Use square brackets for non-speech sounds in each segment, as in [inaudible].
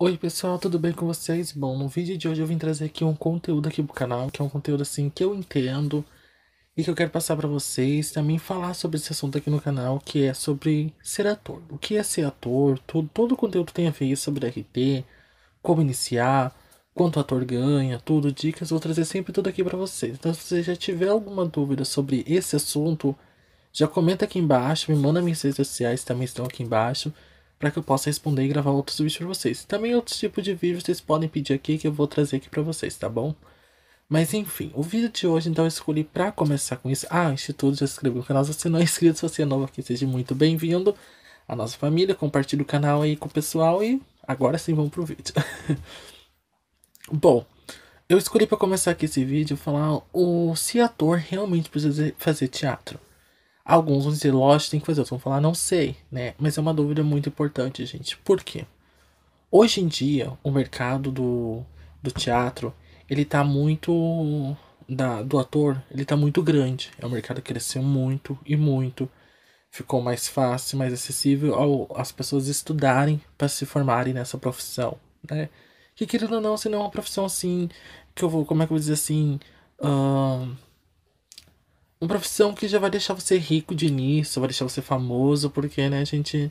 Oi pessoal, tudo bem com vocês? Bom, no vídeo de hoje eu vim trazer aqui um conteúdo aqui pro canal, que é um conteúdo assim que eu entendo e que eu quero passar para vocês, também falar sobre esse assunto aqui no canal, que é sobre ser ator. O que é ser ator? Todo, todo o conteúdo tem a ver sobre RT, como iniciar, quanto ator ganha, tudo, dicas, vou trazer sempre tudo aqui para vocês. Então se você já tiver alguma dúvida sobre esse assunto, já comenta aqui embaixo, me manda minhas redes sociais, também estão aqui embaixo para que eu possa responder e gravar outros vídeos para vocês. Também outros tipos de vídeos vocês podem pedir aqui que eu vou trazer aqui para vocês, tá bom? Mas enfim, o vídeo de hoje então eu escolhi para começar com isso. Ah, Instituto já se inscreveu no canal, se [laughs] você não é inscrito, se você é novo aqui, seja muito bem-vindo à nossa família, compartilhe o canal aí com o pessoal e agora sim vamos pro vídeo. [laughs] Bom, eu escolhi para começar aqui esse vídeo falar o se ator realmente precisa fazer teatro. Alguns vão dizer, lógico, tem que fazer. Outros vão falar, não sei, né? Mas é uma dúvida muito importante, gente. Por quê? Hoje em dia, o mercado do, do teatro, ele tá muito... Da, do ator, ele tá muito grande. É um mercado que cresceu muito e muito. Ficou mais fácil, mais acessível ao, as pessoas estudarem para se formarem nessa profissão, né? Que querendo ou não, se não é uma profissão assim, que eu vou, como é que eu vou dizer assim... Uh, uma profissão que já vai deixar você rico de início, vai deixar você famoso, porque, né, gente.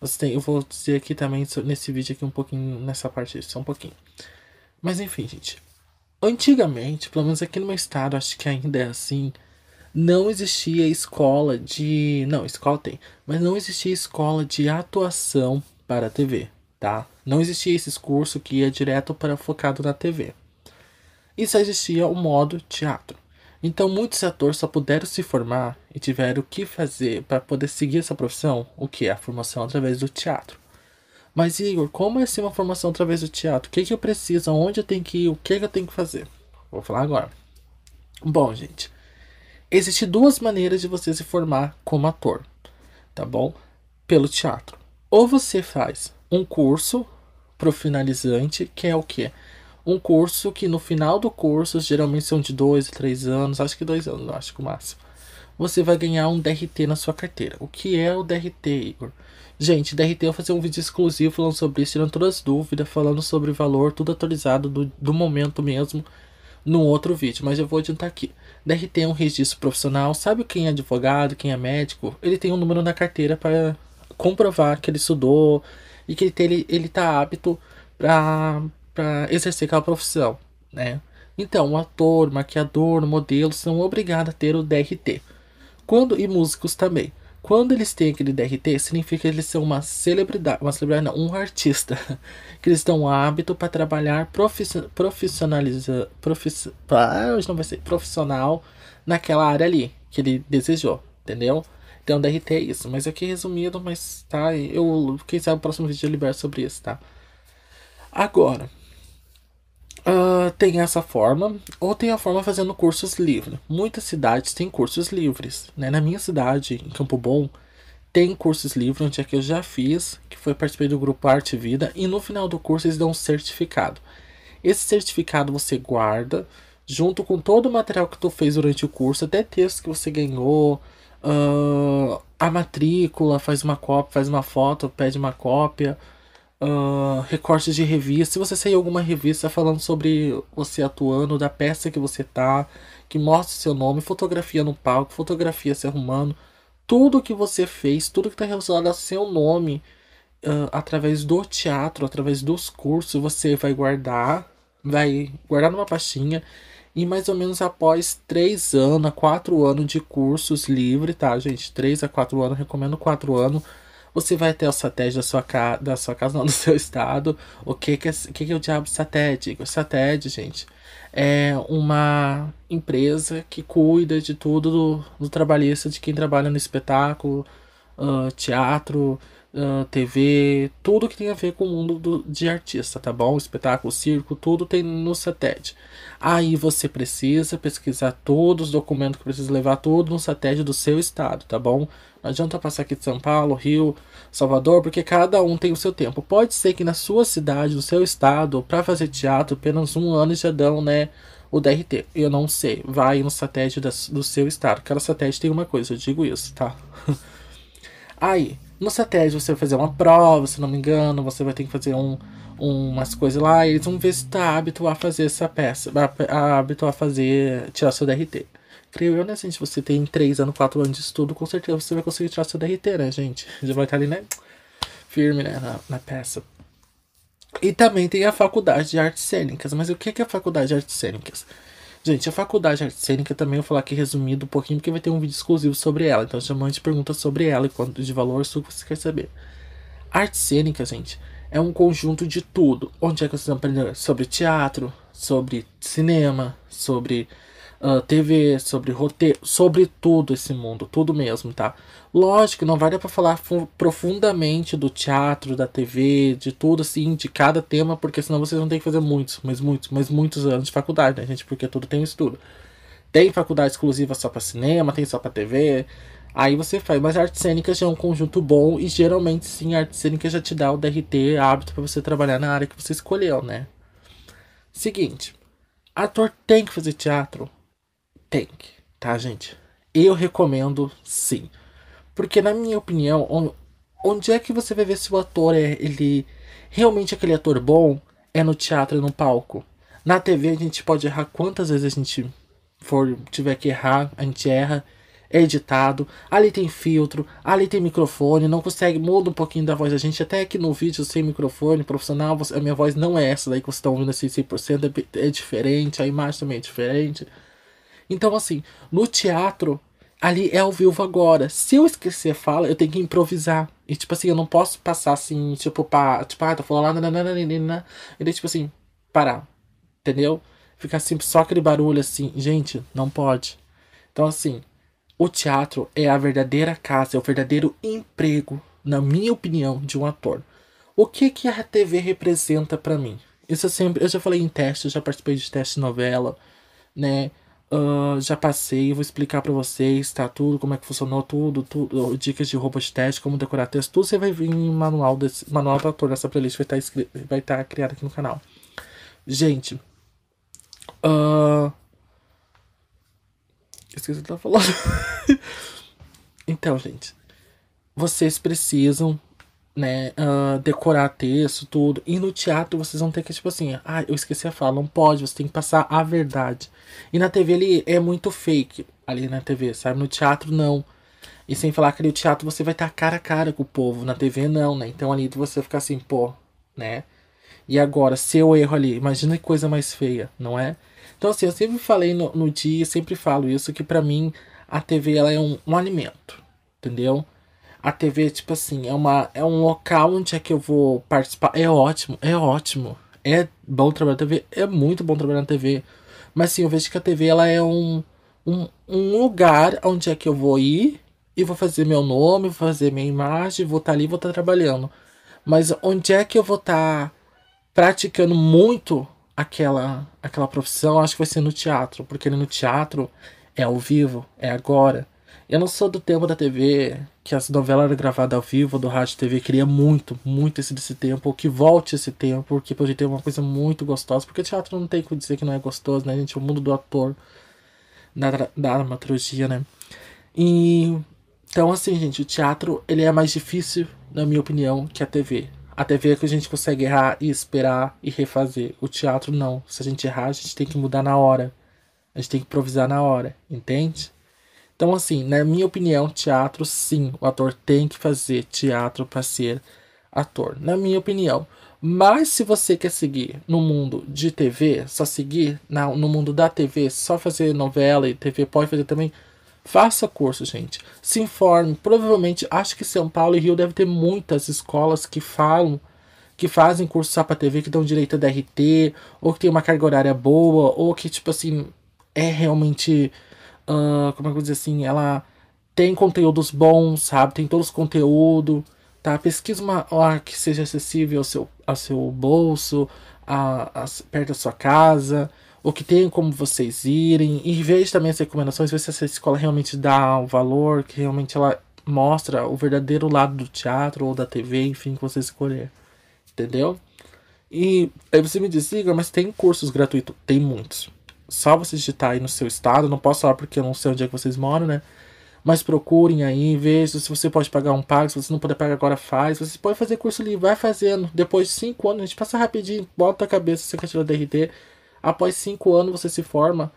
Você tem, eu vou dizer aqui também nesse vídeo aqui um pouquinho, nessa parte só um pouquinho. Mas enfim, gente. Antigamente, pelo menos aqui no meu estado, acho que ainda é assim, não existia escola de. Não, escola tem, mas não existia escola de atuação para a TV, tá? Não existia esse curso que ia direto para focado na TV. E só existia o modo teatro. Então muitos atores só puderam se formar e tiveram o que fazer para poder seguir essa profissão, o que é a formação através do teatro. Mas Igor, como é assim uma formação através do teatro? O que, que eu preciso? Onde eu tenho que ir? O que, que eu tenho que fazer? Vou falar agora. Bom, gente, existem duas maneiras de você se formar como ator, tá bom? Pelo teatro. Ou você faz um curso profissionalizante finalizante, que é o quê? um curso que no final do curso, geralmente são de dois, três anos, acho que dois anos, acho que o máximo, você vai ganhar um DRT na sua carteira. O que é o DRT, Igor? Gente, DRT eu é vou fazer um vídeo exclusivo falando sobre isso, tirando todas as dúvidas, falando sobre valor, tudo atualizado do, do momento mesmo, num outro vídeo, mas eu vou adiantar aqui. DRT é um registro profissional, sabe quem é advogado, quem é médico? Ele tem um número na carteira para comprovar que ele estudou e que ele, ele, ele tá apto para para exercer aquela profissão, né? Então, o ator, maquiador, modelo são obrigados a ter o DRT. Quando e músicos também. Quando eles têm aquele DRT, significa que eles são uma celebridade, uma celebridade não, um artista, [laughs] que eles estão hábito para trabalhar profissionaliza, profissionaliza profiss, ah, não vai ser profissional naquela área ali que ele desejou, entendeu? Então DRT é isso, mas aqui resumido, mas tá, eu quem sabe o próximo vídeo eu libero sobre isso, tá? Agora, Uh, tem essa forma, ou tem a forma fazendo cursos livres. Muitas cidades têm cursos livres. Né? Na minha cidade, em Campo Bom, tem cursos livres, onde é que eu já fiz, que foi participei do grupo Arte e Vida, e no final do curso eles dão um certificado. Esse certificado você guarda junto com todo o material que tu fez durante o curso, até texto que você ganhou, uh, a matrícula, faz uma cópia, faz uma foto, pede uma cópia uh, recortes de revista. Se você sair alguma revista falando sobre você atuando, da peça que você tá, que mostra seu nome, fotografia no palco, fotografia se arrumando, tudo que você fez, tudo que está relacionado ao seu nome, uh, através do teatro, através dos cursos, você vai guardar, vai guardar numa pastinha. E mais ou menos após 3 anos a 4 anos de cursos livre, tá, gente? 3 a 4 anos, recomendo 4 anos você vai ter o satélite da sua, ca... da sua casa, não, [laughs] do seu estado. O que que é, o que que é o diabo satélite? O satélite, gente, é uma empresa que cuida de tudo do, do trabalhista, de quem trabalha no espetáculo, uh, teatro, ah, TV, tudo que tem a ver com o mundo do, de artista, tá bom? Espetáculo, circo, tudo tem no CETED. Aí você precisa pesquisar todos os documentos que precisa levar, tudo no CETED do seu estado, tá bom? Não adianta passar aqui de São Paulo, Rio, Salvador, porque cada um tem o seu tempo. Pode ser que na sua cidade, no seu estado, para fazer teatro, apenas um ano já dão, né? o DRT. Eu não sei. Vai no satélite do seu estado. Cada satélite tem uma coisa, eu digo isso, tá? [laughs] Aí, no CTES você vai fazer uma prova, se não me engano, você vai ter que fazer um, umas coisas lá, e eles vão ver se tá hábito a fazer essa peça, hábito a fazer, tirar seu DRT. Creio eu, né, gente? Assim, se você tem 3 anos, 4 anos de estudo, com certeza você vai conseguir tirar seu DRT, né, gente? Já vai estar ali, né? Firme, né, na, na peça. E também tem a faculdade de artes cênicas. Mas o que é, é a faculdade de artes cênicas? Gente, a faculdade de arte cênica também eu vou falar aqui resumido um pouquinho, porque vai ter um vídeo exclusivo sobre ela. Então, já mande perguntas sobre ela e quanto de valor você quer saber. A arte cênica, gente, é um conjunto de tudo. Onde é que vocês vão aprender sobre teatro, sobre cinema, sobre uh, ah, TV, sobre roteiro, sobre tudo esse mundo, tudo mesmo, tá? Lógico não vale para pra falar profundamente do teatro, da TV, de tudo assim, de cada tema, porque senão vocês vão ter que fazer muitos, mas muitos, mas muitos anos de faculdade, né, gente? Porque tudo tem um estudo. Tem faculdade exclusiva só para cinema, tem só para TV, Aí você faz, mas artes cênicas já é um conjunto bom e geralmente sim, artes arte cênica já te dá o DRT hábito para você trabalhar na área que você escolheu, né? Seguinte, ator tem que fazer teatro. Tank, tá, gente? Eu recomendo sim. Porque, na minha opinião, onde é que você vai ver se o ator é ele realmente aquele ator bom? É no teatro e no palco. Na TV a gente pode errar quantas vezes a gente for tiver que errar, a gente erra. É editado, ali tem filtro, ali tem microfone, não consegue, muda um pouquinho da voz da gente. Até aqui no vídeo sem microfone profissional, a minha voz não é essa daí que vocês estão tá ouvindo assim 100%, é, é diferente, a imagem também é diferente. Então, assim, no teatro, ali é ao vivo agora. Se eu esquecer fala, eu tenho que improvisar. E, tipo assim, eu não posso passar assim, tipo, pá, tipo, ah, tá falando lá, nananana, e daí, tipo assim, parar. Entendeu? Ficar sempre assim, só aquele barulho assim. Gente, não pode. Então, assim, o teatro é a verdadeira casa, é o verdadeiro emprego, na minha opinião, de um ator. O que que a TV representa para mim? Isso eu sempre, eu já falei em teste, eu já participei de teste de novela, né? Uh, já passei, vou explicar para vocês, tá? Tudo, como é que funcionou, tudo, tudo dicas de roupa de teste, como decorar texto, tudo você vai vir em manual desse manual da autor dessa playlist vai tá estar vai estar tá criada aqui no canal. Gente, uh, esqueci o que eu tava falando. [laughs] então, gente, vocês precisam né, uh, decorar texto, tudo. E no teatro vocês vão ter que, tipo assim, ah, eu esqueci a fala, não pode, você tem que passar a verdade. E na TV ele é muito fake, ali na TV, sabe? No teatro não. E sem falar que ali o teatro você vai estar tá cara a cara com o povo, na TV não, né? Então ali você fica assim, pô, né? E agora, se eu erro ali, imagina que coisa mais feia, não é? Então assim, eu sempre falei no, no dia, sempre falo isso, que para mim a TV ela é um, um alimento, entendeu? a TV, tipo assim, é, uma, é um local onde é que eu vou participar. É ótimo, é ótimo. É bom trabalhar na TV, é muito bom trabalhar na TV. Mas sim, eu vejo que a TV ela é um, um, um lugar onde é que eu vou ir e vou fazer meu nome, vou fazer minha imagem, vou estar tá ali, vou estar tá trabalhando. Mas onde é que eu vou estar tá praticando muito aquela, aquela profissão? Acho que vai ser no teatro, porque no teatro é ao vivo, é agora. Eu não sou do tempo da TV que as novelas eram gravadas ao vivo, do rádio TV. Queria muito, muito esse desse tempo, que volte esse tempo, porque pode ter uma coisa muito gostosa. Porque teatro não tem como dizer que não é gostoso, né, gente? O mundo do ator, da, da dramaturgia, né? E, então, assim, gente, o teatro ele é mais difícil, na minha opinião, que a TV. A TV é que a gente consegue errar e esperar e refazer. O teatro não. Se a gente errar, a gente tem que mudar na hora. A gente tem que improvisar na hora, entende? Então, assim, na minha opinião, teatro, sim, o ator tem que fazer teatro para ser ator, na minha opinião. Mas se você quer seguir no mundo de TV, só seguir na, no mundo da TV, só fazer novela e TV pode fazer também, faça curso, gente. Se informe. Provavelmente, acho que São Paulo e Rio deve ter muitas escolas que falam, que fazem curso só pra TV, que dão direito a DRT, ou que tem uma carga horária boa, ou que, tipo assim, é realmente Uh, como é que eu vou dizer assim? Ela tem conteúdos bons, sabe? Tem todos os conteúdos, tá? Pesquisa uma hora que seja acessível ao seu, ao seu bolso, a, a, perto da sua casa, o que tem como vocês irem. E veja também as recomendações, ver se essa escola realmente dá o valor, que realmente ela mostra o verdadeiro lado do teatro ou da TV, enfim, que você escolher. Entendeu? E aí você me diz, Igor, mas tem cursos gratuitos? Tem muitos só você digitar aí no seu estado. Não posso falar porque eu não sei onde é que vocês moram, né? Mas procurem aí, vejam se você pode pagar um pago, se você não puder pagar agora, faz. Você pode fazer curso livre, vai fazendo. Depois de 5 anos, a gente passa rapidinho, bota a cabeça, você retira o DRT. Após 5 anos você se forma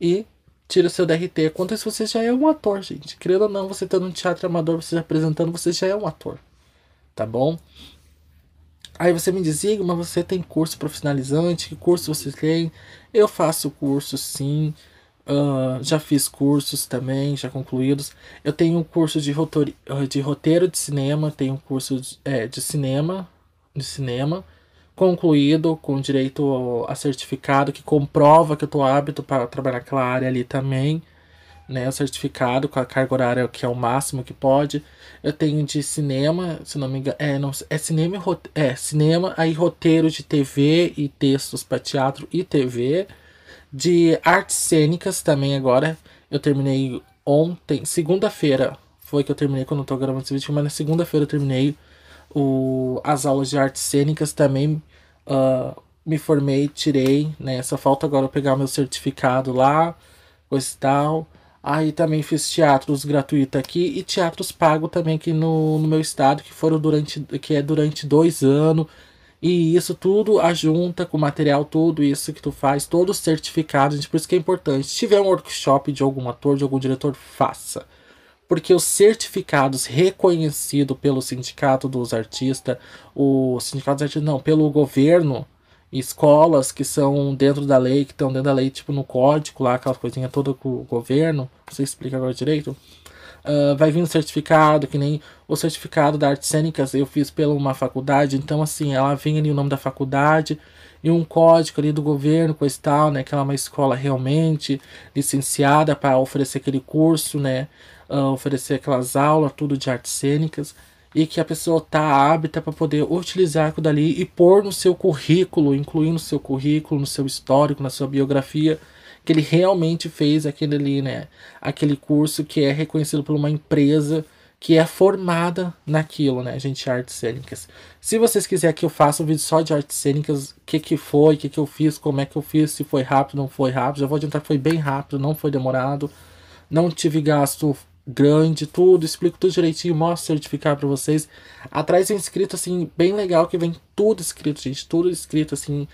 e tira o seu DRT. Quanto se você já é um ator, gente. Querendo ou não, você tendo um teatro amador, você apresentando, você já é um ator. Tá bom? Aí você me diz, mas você tem curso profissionalizante? Que curso você tem? Eu faço curso sim. Uh, já fiz cursos também, já concluídos. Eu tenho um curso de roteiro ah, de, roteiro de cinema, tenho um curso de, é, de cinema, de cinema concluído, com direito a certificado que comprova que eu tô apto para trabalhar naquela área ali também né, o certificado com a carga horária que é o máximo que pode. Eu tenho de cinema, se não me engano, é, não, é cinema rote, é cinema, aí roteiro de TV e textos para teatro e TV, de artes cênicas também agora. Eu terminei ontem, segunda-feira foi que eu terminei quando eu tô gravando esse vídeo, mas na segunda-feira eu terminei o, as aulas de artes cênicas também. Uh, me formei, tirei, né? Só falta agora eu pegar meu certificado lá, coisa e tal. Aí também fiz teatros gratuito aqui e teatros pago também aqui no, no meu estado, que foram durante que é durante dois anos. E isso tudo ajunta com o material, tudo isso que tu faz, todos certificados, gente, por isso que é importante. Se tiver um workshop de algum ator, de algum diretor, faça. Porque os certificados reconhecidos pelo sindicato dos artistas, o sindicato dos artistas, não, pelo governo, escolas que são dentro da lei, que estão dentro da lei, tipo no código lá, aquela coisinha toda com o governo, não sei se explica agora direito. Uh, vai vir um certificado, que nem o certificado da artes cênicas eu fiz pela uma faculdade, então assim, ela vinha ali o nome da faculdade e um código ali do governo, coisa e tal, né, que ela é uma escola realmente licenciada para oferecer aquele curso, né, uh, oferecer aquelas aulas, tudo de artes cênicas e que a pessoa tá apta para poder utilizar aquilo dali e pôr no seu currículo, incluir no seu currículo, no seu histórico, na sua biografia, que ele realmente fez aquele ali, né? Aquele curso que é reconhecido por uma empresa que é formada naquilo, né, gente, artes cênicas. Se vocês quiserem que eu faça um vídeo só de artes cênicas, o que que foi, o que que eu fiz, como é que eu fiz, se foi rápido, não foi rápido, já vou adiantar que foi bem rápido, não foi demorado, não tive gasto grande, tudo, explico tudo direitinho, mostro o certificado para vocês. Atrás é escrito assim, bem legal, que vem tudo escrito, gente, tudo escrito assim,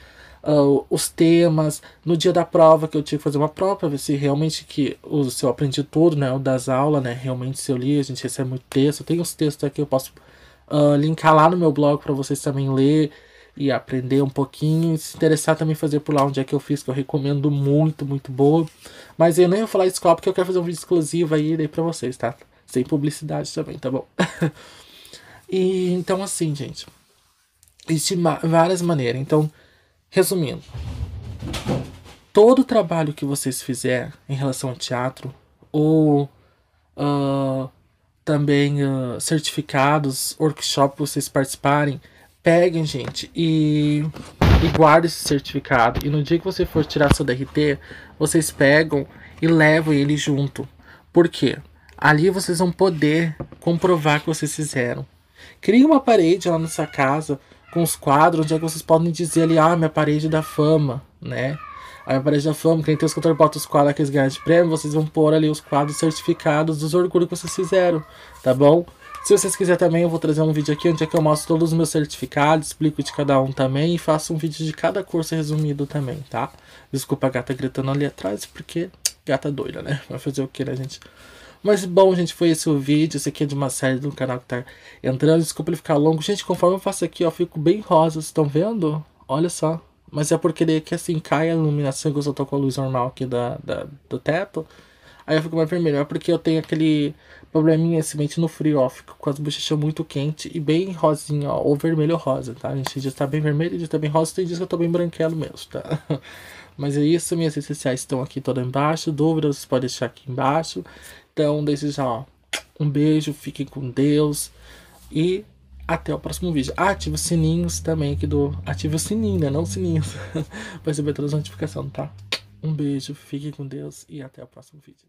uh, os temas. No dia da prova, que eu tive que fazer uma prova pra ver se realmente que o, se eu aprendi tudo, né, o das aulas, né, realmente se eu li, a gente recebe muito texto. Tem os textos aqui, eu posso uh, linkar lá no meu blog para vocês também ler e aprender um pouquinho. se interessar também fazer por lá onde é que eu fiz, que eu recomendo muito, muito boa. Mas eu nem vou falar de escola porque eu quero fazer um vídeo exclusivo aí pra vocês, tá? Sem publicidade também, tá bom? [laughs] e então assim, gente. Existem várias maneiras. Então, resumindo. Todo trabalho que vocês fizer em relação ao teatro ou uh, também uh, certificados, workshops vocês participarem, Peguem, gente, e, e guardem esse certificado. E no dia que você for tirar seu DRT, vocês pegam e levam ele junto. Por quê? Ali vocês vão poder comprovar que vocês fizeram. Crie uma parede lá na sua casa com os quadros onde é que vocês podem dizer ali, ah, minha parede da fama, né? A minha parede da fama, quem tem os escritor bota os quadros que eles de prêmio, vocês vão pôr ali os quadros certificados dos orgulhos que vocês fizeram, tá bom? Se vocês quiserem também, eu vou trazer um vídeo aqui onde é que eu mostro todos os meus certificados, explico de cada um também e faço um vídeo de cada curso resumido também, tá? Desculpa a gata gritando ali atrás, porque gata doida, né? Vai fazer o que, né, gente? Mas bom, gente, foi esse o vídeo. Esse aqui é de uma série do canal que tá entrando. Desculpa ele ficar longo. Gente, conforme eu faço aqui, ó, fico bem rosa. Vocês estão vendo? Olha só. Mas é porque ele que assim cai a iluminação que eu só tô com a luz normal aqui da, da do teto. Aí eu fico mais vermelho. É porque eu tenho aquele Probleminha é semente no frio Fico com as bochechas muito quente e bem rosinha, ó, ou vermelho ou rosa, tá? A gente já tá bem vermelho, a tá bem rosa, tem dias que eu tô bem branquelo mesmo, tá? [laughs] Mas é isso, minhas redes sociais estão aqui todas embaixo. Dúvidas, você pode deixar aqui embaixo. Então, desde já, ó, um beijo, fique com Deus e até o próximo vídeo. Ah, ativa os sininhos também aqui do. Ative o sininho, né? Não o sininho. Vai [laughs] receber todas as notificações, tá? Um beijo, fique com Deus e até o próximo vídeo.